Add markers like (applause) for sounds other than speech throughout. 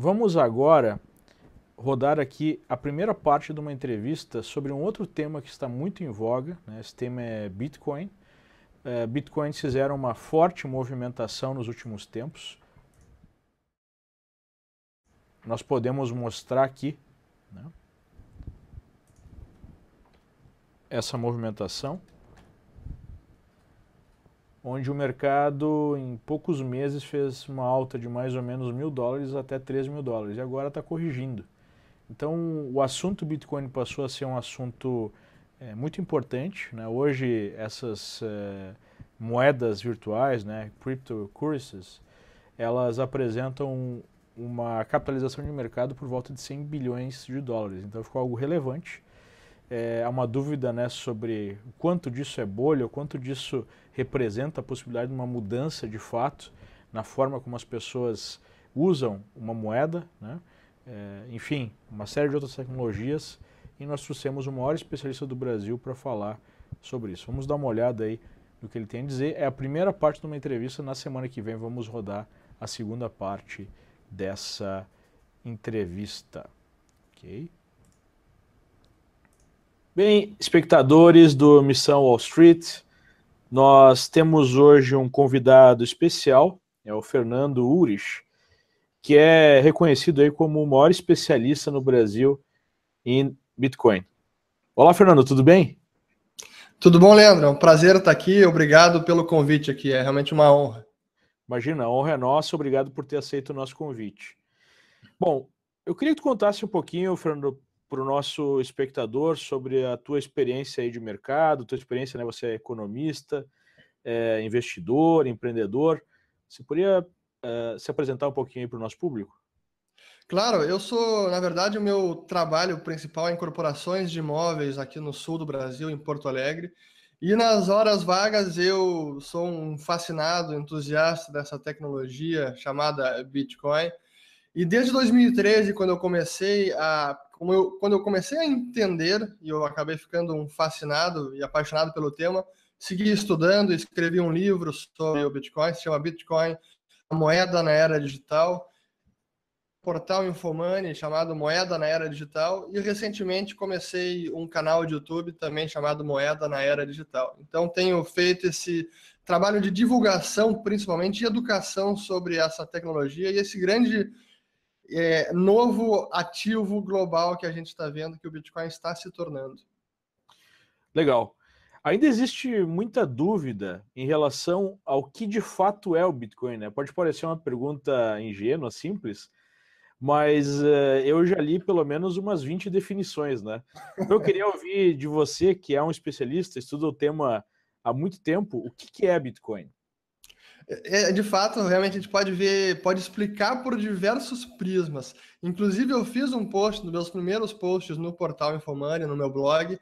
Vamos agora rodar aqui a primeira parte de uma entrevista sobre um outro tema que está muito em voga. Né? Esse tema é Bitcoin. Uh, é, Bitcoins fizeram uma forte movimentação nos últimos tempos. Nós podemos mostrar aqui né? essa movimentação onde o mercado em poucos meses fez uma alta de mais ou menos mil dólares até 3 mil dólares e agora está corrigindo. Então o assunto Bitcoin passou a ser um assunto é, muito importante. Né? Hoje essas é, moedas virtuais, né, cryptocurrencies, elas apresentam uma capitalização de mercado por volta de 100 bilhões de dólares. Então ficou algo relevante é, há uma dúvida né, sobre o quanto disso é bolha, o quanto disso representa a possibilidade de uma mudança de fato na forma como as pessoas usam uma moeda, né? é, enfim, uma série de outras tecnologias. E nós trouxemos o maior especialista do Brasil para falar sobre isso. Vamos dar uma olhada aí no que ele tem a dizer. É a primeira parte de uma entrevista. Na semana que vem vamos rodar a segunda parte dessa entrevista. Ok? Bem, espectadores do Missão Wall Street, nós temos hoje um convidado especial, é o Fernando Urich, que é reconhecido aí como o maior especialista no Brasil em Bitcoin. Olá, Fernando, tudo bem? Tudo bom, Leandro? É um prazer estar aqui. Obrigado pelo convite aqui. É realmente uma honra. Imagina, a honra é nossa. Obrigado por ter aceito o nosso convite. Bom, eu queria que tu contasse um pouquinho, Fernando, para o nosso espectador sobre a tua experiência aí de mercado, tua experiência, né? Você é economista, é investidor, empreendedor. Você poderia é, se apresentar um pouquinho para o nosso público? Claro, eu sou, na verdade, o meu trabalho principal é em corporações de imóveis aqui no sul do Brasil, em Porto Alegre. E nas horas vagas eu sou um fascinado, entusiasta dessa tecnologia chamada Bitcoin. E desde 2013, quando eu comecei a como eu, quando eu comecei a entender, e eu acabei ficando um fascinado e apaixonado pelo tema, segui estudando, escrevi um livro sobre o Bitcoin, se chama Bitcoin, a moeda na era digital, portal Infomoney chamado Moeda na Era Digital e recentemente comecei um canal de YouTube também chamado Moeda na Era Digital. Então tenho feito esse trabalho de divulgação, principalmente de educação sobre essa tecnologia e esse grande é, novo ativo global que a gente está vendo que o Bitcoin está se tornando. Legal. Ainda existe muita dúvida em relação ao que de fato é o Bitcoin, né? Pode parecer uma pergunta ingênua, simples, mas uh, eu já li pelo menos umas 20 definições, né? Então, eu queria ouvir de você, que é um especialista, estuda o tema há muito tempo, o que, que é Bitcoin? É, de fato, realmente a gente pode ver, pode explicar por diversos prismas. Inclusive, eu fiz um post, dos meus primeiros posts no portal Infomania, no meu blog.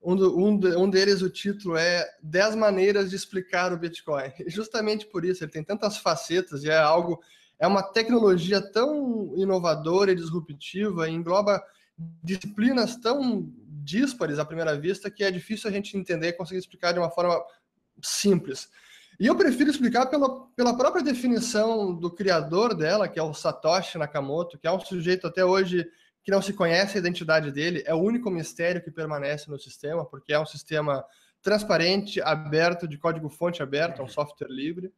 Um, do, um, um deles, o título é 10 maneiras de explicar o Bitcoin. justamente por isso, ele tem tantas facetas e é algo, é uma tecnologia tão inovadora e disruptiva, e engloba disciplinas tão díspares à primeira vista que é difícil a gente entender e conseguir explicar de uma forma simples. E eu prefiro explicar pela, pela própria definição do criador dela, que é o Satoshi Nakamoto, que é um sujeito até hoje que não se conhece a identidade dele, é o único mistério que permanece no sistema, porque é um sistema transparente, aberto, de código-fonte aberto, é um software livre.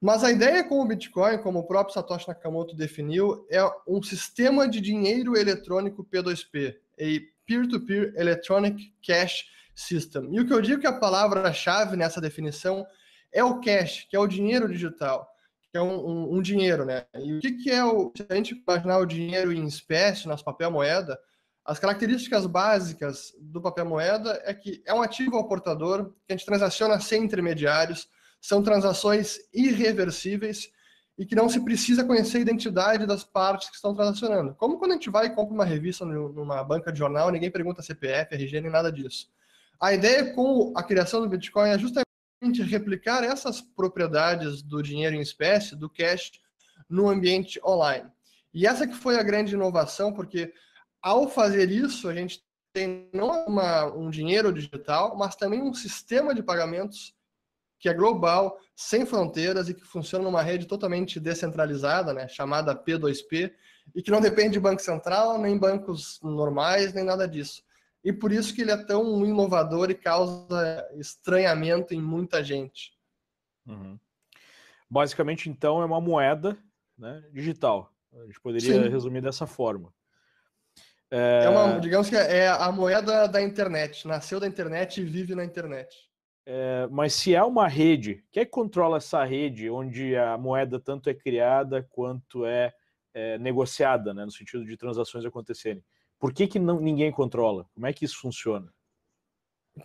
Mas a ideia com o Bitcoin, como o próprio Satoshi Nakamoto definiu, é um sistema de dinheiro eletrônico P2P, e Peer-to-Peer -peer Electronic Cash System. E o que eu digo que é a palavra-chave nessa definição é é o cash, que é o dinheiro digital, que é um, um, um dinheiro, né? E o que, que é o. Se a gente imaginar o dinheiro em espécie, nosso papel moeda, as características básicas do papel moeda é que é um ativo ao portador, que a gente transaciona sem intermediários, são transações irreversíveis e que não se precisa conhecer a identidade das partes que estão transacionando. Como quando a gente vai e compra uma revista numa banca de jornal, ninguém pergunta CPF, RG, nem nada disso. A ideia com a criação do Bitcoin é justamente gente replicar essas propriedades do dinheiro em espécie, do cash, no ambiente online. E essa que foi a grande inovação, porque ao fazer isso, a gente tem não uma, um dinheiro digital, mas também um sistema de pagamentos que é global, sem fronteiras e que funciona numa rede totalmente descentralizada, né, chamada P2P, e que não depende de banco central, nem bancos normais, nem nada disso e por isso que ele é tão inovador e causa estranhamento em muita gente. Uhum. Basicamente, então, é uma moeda né, digital. A gente poderia Sim. resumir dessa forma. É... é... uma, digamos que é a moeda da internet. Nasceu da internet e vive na internet. É, mas se é uma rede, quem é que controla essa rede onde a moeda tanto é criada quanto é, é negociada, né, no sentido de transações acontecerem? Por que, que não, ninguém controla? Como é que isso funciona?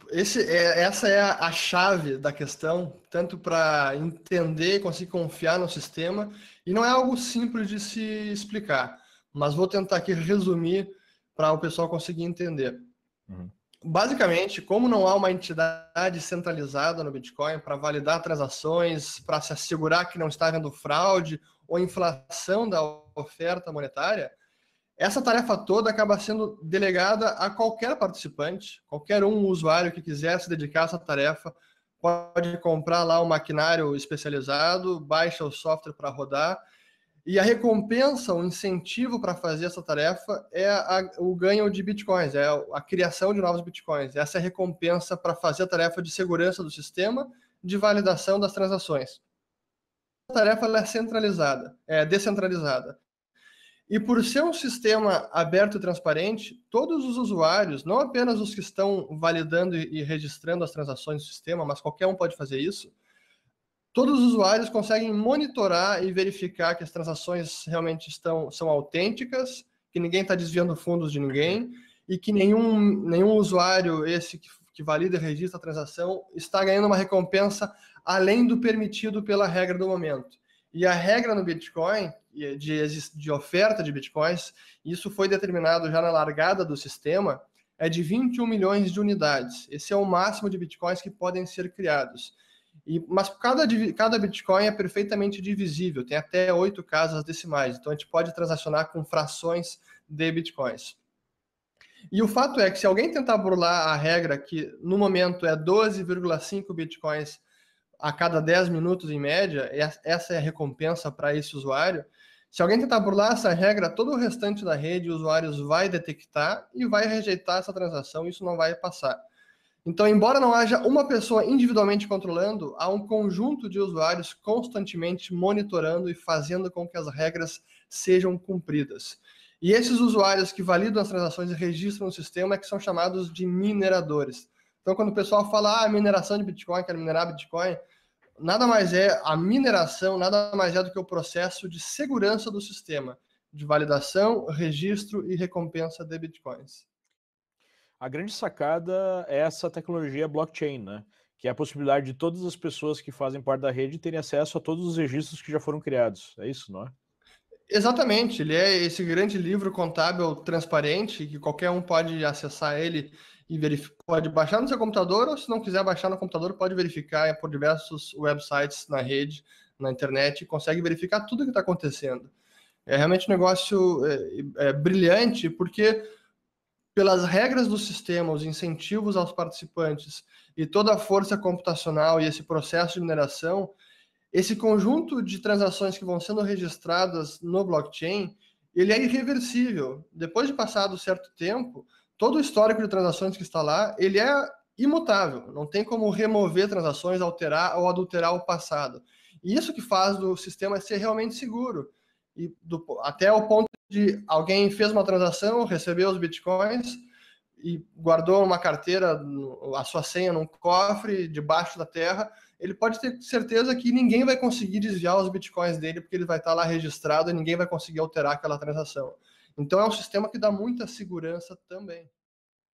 Esse, é, essa é a, a, chave da questão, tanto para entender, conseguir confiar no sistema, e não é algo simples de se explicar, mas vou tentar aqui resumir para o pessoal conseguir entender. Uhum. Basicamente, como não há uma entidade centralizada no Bitcoin para validar transações, para se assegurar que não está havendo fraude ou inflação da oferta monetária, essa tarefa toda acaba sendo delegada a qualquer participante, qualquer um usuário que quiser se dedicar a essa tarefa, pode comprar lá um maquinário especializado, baixa o software para rodar, e a recompensa, o incentivo para fazer essa tarefa é a, o ganho de bitcoins, é a criação de novos bitcoins. Essa é a recompensa para fazer a tarefa de segurança do sistema, de validação das transações. A tarefa é centralizada, é descentralizada. E por ser um sistema aberto e transparente, todos os usuários, não apenas os que estão validando e registrando as transações no sistema, mas qualquer um pode fazer isso, todos os usuários conseguem monitorar e verificar que as transações realmente estão, são autênticas, que ninguém está desviando fundos de ninguém e que nenhum, nenhum usuário esse que, que valida e registra a transação está ganhando uma recompensa além do permitido pela regra do momento. E a regra no Bitcoin, de, de oferta de Bitcoins, isso foi determinado já na largada do sistema, é de 21 milhões de unidades. Esse é o máximo de Bitcoins que podem ser criados. E, mas cada, cada Bitcoin é perfeitamente divisível, tem até oito casas decimais, então a gente pode transacionar com frações de Bitcoins. E o fato é que se alguém tentar burlar a regra que no momento é 12,5 Bitcoins a cada 10 minutos em média, essa é a recompensa para esse usuário. Se alguém tentar burlar essa regra, todo o restante da rede, usuários vai detectar e vai rejeitar essa transação, isso não vai passar. Então, embora não haja uma pessoa individualmente controlando, há um conjunto de usuários constantemente monitorando e fazendo com que as regras sejam cumpridas. E esses usuários que validam as transações e registram no sistema é que são chamados de mineradores. Então, quando o pessoal fala, ah, mineração de Bitcoin, quero minerar Bitcoin, nada mais é a mineração, nada mais é do que o processo de segurança do sistema, de validação, registro e recompensa de Bitcoins. A grande sacada é essa tecnologia blockchain, né? que é a possibilidade de todas as pessoas que fazem parte da rede terem acesso a todos os registros que já foram criados. É isso, não é? Exatamente, ele é esse grande livro contábil transparente que qualquer um pode acessar ele e pode baixar no seu computador, ou se não quiser baixar no computador, pode verificar é por diversos websites na rede, na internet, e consegue verificar tudo que está acontecendo. É realmente um negócio é, é, é brilhante, porque pelas regras do sistema, os incentivos aos participantes e toda a força computacional e esse processo de mineração, esse conjunto de transações que vão sendo registradas no blockchain, ele é irreversível. Depois de passado certo tempo, todo o histórico de transações que está lá, ele é imutável. Não tem como remover transações, alterar ou adulterar o passado. E isso que faz do sistema ser realmente seguro. E do, até o ponto de alguém fez uma transação, recebeu os bitcoins e guardou uma carteira, a sua senha num cofre debaixo da terra, ele pode ter certeza que ninguém vai conseguir desviar os bitcoins dele, porque ele vai estar lá registrado e ninguém vai conseguir alterar aquela transação. Então é um sistema que dá muita segurança também.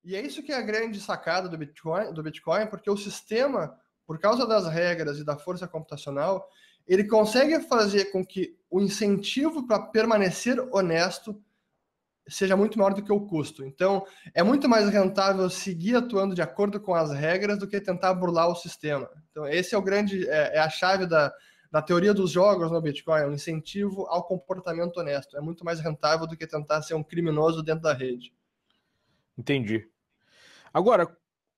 E é isso que é a grande sacada do Bitcoin, do Bitcoin, porque o sistema, por causa das regras e da força computacional, ele consegue fazer com que o incentivo para permanecer honesto seja muito maior do que o custo. Então, é muito mais rentável seguir atuando de acordo com as regras do que tentar burlar o sistema. Então, esse é o grande, é, é a chave da, na teoria dos jogos no né, Bitcoin, é um incentivo ao comportamento honesto. É muito mais rentável do que tentar ser um criminoso dentro da rede. Entendi. Agora,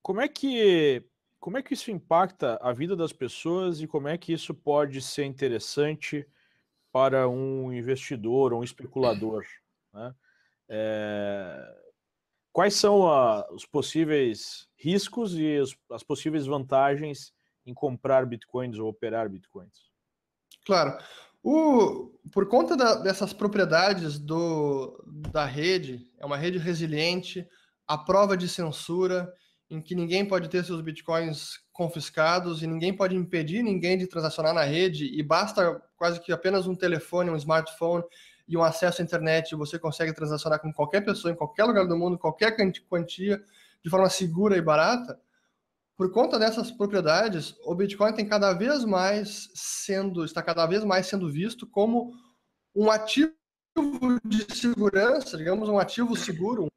como é que como é que isso impacta a vida das pessoas e como é que isso pode ser interessante para um investidor ou um especulador? (clears throat) Né? É... Quais são a, os possíveis riscos e as, as possíveis vantagens em comprar bitcoins ou operar bitcoins? Claro. O, por conta da, dessas propriedades do, da rede, é uma rede resiliente, à prova de censura, em que ninguém pode ter seus bitcoins confiscados e ninguém pode impedir ninguém de transacionar na rede, e basta quase que apenas um telefone, um smartphone e um acesso à internet, você consegue transacionar com qualquer pessoa, em qualquer lugar do mundo, qualquer quantia, de forma segura e barata por conta dessas propriedades, o Bitcoin tem cada vez mais sendo, está cada vez mais sendo visto como um ativo de segurança, digamos, um ativo seguro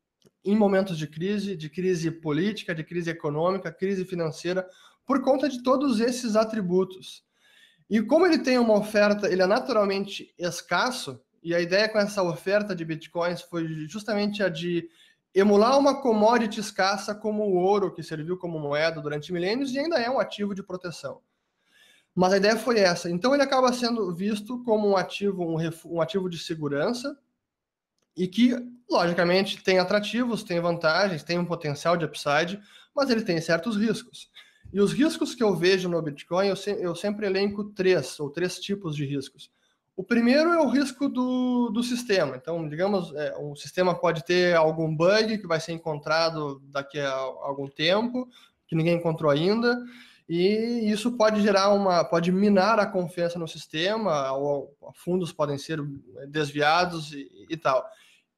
em momentos de crise, de crise política, de crise econômica, crise financeira, por conta de todos esses atributos. E como ele tem uma oferta, ele é naturalmente escasso, e a ideia com essa oferta de bitcoins foi justamente a de Emular uma commodity escassa como o ouro, que serviu como moeda durante milênios e ainda é um ativo de proteção. Mas a ideia foi essa. Então ele acaba sendo visto como um ativo, um, um ativo de segurança e que, logicamente, tem atrativos, tem vantagens, tem um potencial de upside, mas ele tem certos riscos. E os riscos que eu vejo no Bitcoin, eu, se eu sempre elenco três ou três tipos de riscos. O primeiro é o risco do, do sistema. Então, digamos, é, o sistema pode ter algum bug que vai ser encontrado daqui a algum tempo, que ninguém encontrou ainda, e isso pode gerar uma, pode minar a confiança no sistema, ou fundos podem ser né, desviados e, e tal.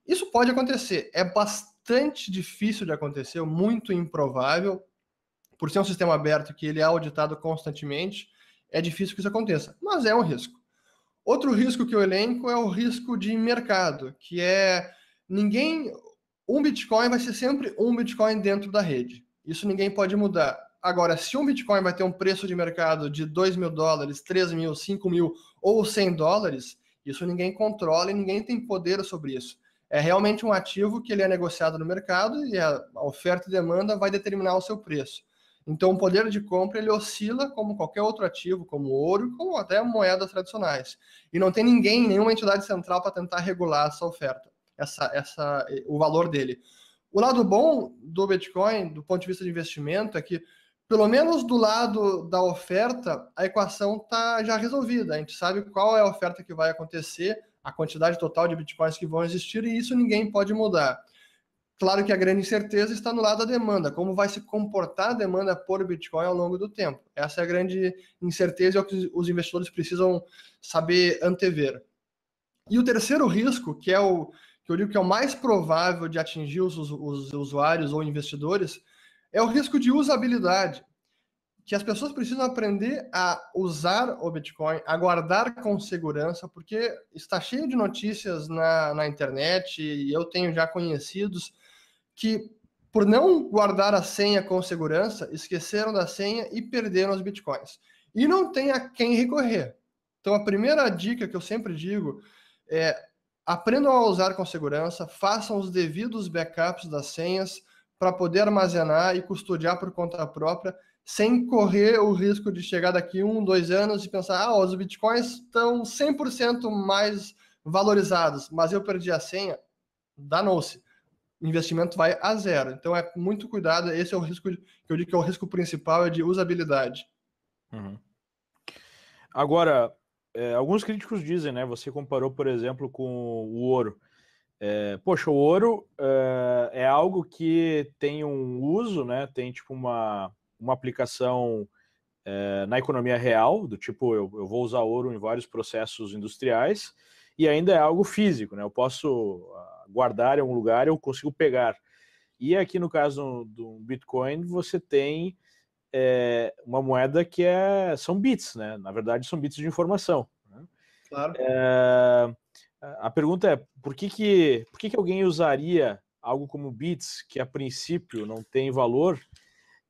Isso pode acontecer. É bastante difícil de acontecer, muito improvável, por ser um sistema aberto que ele é auditado constantemente, é difícil que isso aconteça, mas é um risco. Outro risco que eu elenco é o risco de mercado, que é ninguém. Um Bitcoin vai ser sempre um Bitcoin dentro da rede. Isso ninguém pode mudar. Agora, se um Bitcoin vai ter um preço de mercado de 2 mil dólares, 3 mil, 5 mil ou 100 dólares, isso ninguém controla e ninguém tem poder sobre isso. É realmente um ativo que ele é negociado no mercado e a oferta e demanda vai determinar o seu preço. Então, o poder de compra ele oscila como qualquer outro ativo, como ouro, como até moedas tradicionais. E não tem ninguém, nenhuma entidade central para tentar regular essa oferta, essa, essa, eh, o valor dele. O lado bom do Bitcoin, do ponto de vista de investimento, é que, pelo menos do lado da oferta, a equação está já resolvida. A gente sabe qual é a oferta que vai acontecer, a quantidade total de bitcoins que vão existir, e isso ninguém pode mudar. Claro que a grande incerteza está no lado da demanda, como vai se comportar a demanda por Bitcoin ao longo do tempo. Essa é a grande incerteza e é o que os investidores precisam saber antever. E o terceiro risco, que é o que eu digo que é o mais provável de atingir os, os usuários ou investidores, é o risco de usabilidade. Que as pessoas precisam aprender a usar o Bitcoin, a guardar com segurança, porque está cheio de notícias na, na internet, e eu tenho já conhecidos que, por não guardar a senha com segurança, esqueceram da senha e perderam os bitcoins. E não tem a quem recorrer. Então, a primeira dica que eu sempre digo é aprendam a usar com segurança, façam os devidos backups das senhas para poder armazenar e custodiar por conta própria, sem correr o risco de chegar daqui um, dois anos e pensar: ah, os bitcoins estão 100% mais valorizados, mas eu perdi a senha. Danou-se investimento vai a zero. Então é muito cuidado, esse é o risco que eu digo que é o risco principal é de usabilidade. Uhum. Agora, é, alguns críticos dizem, né? Você comparou, por exemplo, com o ouro. É, poxa, o ouro é, é, algo que tem um uso, né? Tem tipo uma, uma aplicação é, na economia real, do tipo eu, eu vou usar ouro em vários processos industriais e ainda é algo físico, né? Eu posso ah, guardar em um lugar, eu consigo pegar. E aqui no caso do Bitcoin, você tem é, uma moeda que é, são bits, né? Na verdade, são bits de informação. Né? Claro. É, a pergunta é, por que que, por que que alguém usaria algo como bits, que a princípio não tem valor,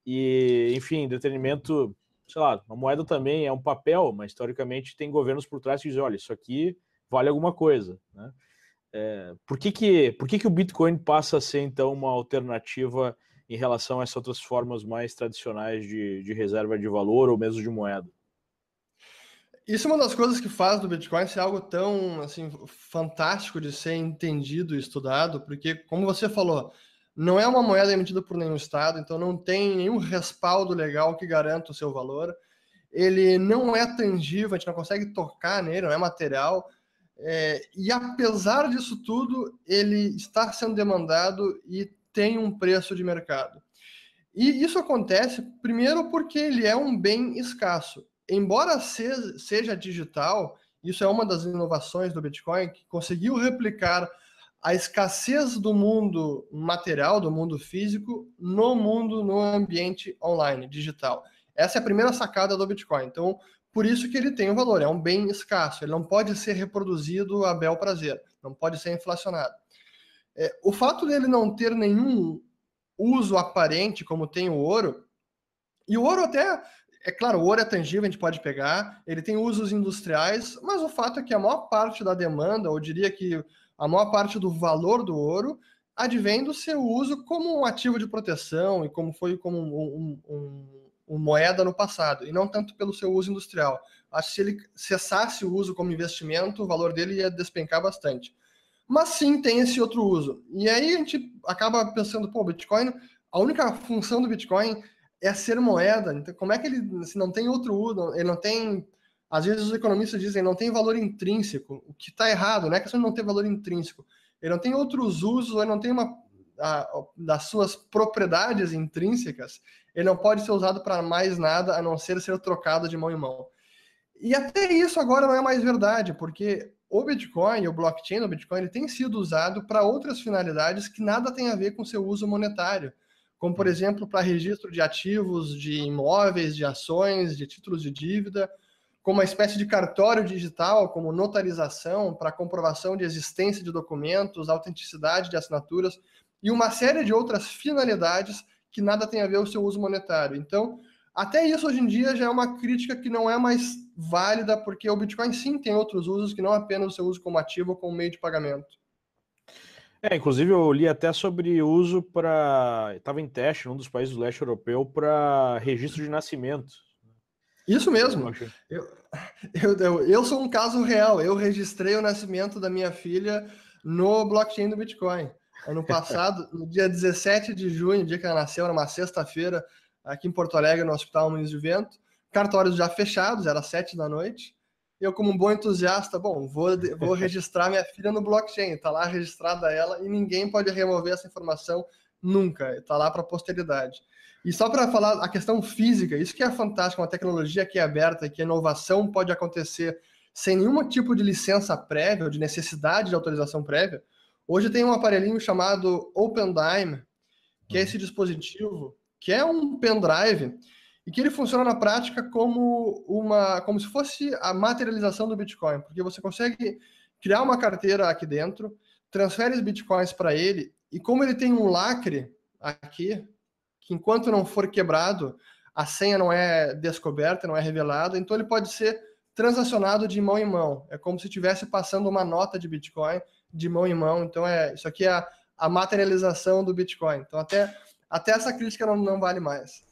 e, enfim, detenimento. sei lá, uma moeda também é um papel, mas historicamente tem governos por trás que dizem, olha, isso aqui vale alguma coisa. Né? É, por que, que, por que, que o Bitcoin passa a ser, então, uma alternativa em relação a essas outras formas mais tradicionais de, de reserva de valor ou mesmo de moeda? Isso é uma das coisas que faz do Bitcoin ser algo tão assim fantástico de ser entendido e estudado, porque, como você falou, não é uma moeda emitida por nenhum Estado, então não tem nenhum respaldo legal que garanta o seu valor. Ele não é tangível, a gente não consegue tocar nele, não é material. É, e apesar disso tudo, ele está sendo demandado e tem um preço de mercado. E isso acontece, primeiro, porque ele é um bem escasso. Embora seja digital, isso é uma das inovações do Bitcoin, que conseguiu replicar a escassez do mundo material, do mundo físico, no mundo, no ambiente online, digital. Essa é a primeira sacada do Bitcoin. Então, por isso que ele tem um valor, é um bem escasso, ele não pode ser reproduzido a bel prazer, não pode ser inflacionado. É, o fato dele não ter nenhum uso aparente, como tem o ouro, e o ouro até, é claro, o ouro é tangível, a gente pode pegar, ele tem usos industriais, mas o fato é que a maior parte da demanda, ou diria que a maior parte do valor do ouro, advém do seu uso como um ativo de proteção e como foi como um, um moeda no passado, e não tanto pelo seu uso industrial. Acho que se ele cessasse o uso como investimento, o valor dele ia despencar bastante. Mas sim, tem esse outro uso. E aí a gente acaba pensando, pô, Bitcoin, a única função do Bitcoin é ser moeda. Então, como é que ele, se não tem outro uso, ele não tem. Às vezes os economistas dizem não tem valor intrínseco, o que está errado, não é questão de não ter valor intrínseco. Ele não tem outros usos, ele não tem uma a, das suas propriedades intrínsecas, ele não pode ser usado para mais nada a não ser ser trocado de mão em mão. E até isso agora não é mais verdade, porque o Bitcoin, o blockchain do Bitcoin, ele tem sido usado para outras finalidades que nada tem a ver com seu uso monetário, como por uhum. exemplo para registro de ativos, de imóveis, de ações, de títulos de dívida, como uma espécie de cartório digital, como notarização para comprovação de existência de documentos, autenticidade de assinaturas e uma série de outras finalidades que nada tem a ver com o seu uso monetário. Então, até isso hoje em dia já é uma crítica que não é mais válida, porque o Bitcoin sim tem outros usos que não apenas o seu uso como ativo ou como meio de pagamento. É, inclusive eu li até sobre uso para. Estava em teste num dos países do leste europeu para registro de nascimento. Isso mesmo. Eu, eu, eu, eu sou um caso real. Eu registrei o nascimento da minha filha no blockchain do Bitcoin ano passado, no dia 17 de junho, dia que ela nasceu, era uma sexta-feira, aqui em Porto Alegre, no Hospital Muniz de Vento. Cartórios já fechados, era sete da noite. Eu, como um bom entusiasta, bom, vou, vou registrar minha filha no blockchain. Está lá registrada ela e ninguém pode remover essa informação nunca. Está lá para a posteridade. E só para falar a questão física, isso que é fantástico, uma tecnologia que é aberta, que a inovação pode acontecer sem nenhum tipo de licença prévia, ou de necessidade de autorização prévia. Hoje tem um aparelhinho chamado OpenDime, que é esse dispositivo, que é um pendrive, e que ele funciona na prática como uma como se fosse a materialização do Bitcoin, porque você consegue criar uma carteira aqui dentro, transfere os bitcoins para ele, e como ele tem um lacre aqui, que enquanto não for quebrado, a senha não é descoberta, não é revelada, então ele pode ser transacionado de mão em mão. É como se estivesse passando uma nota de Bitcoin de mão em mão. Então, é isso aqui é a, a materialização do Bitcoin. Então, até, até essa crítica não, não vale mais.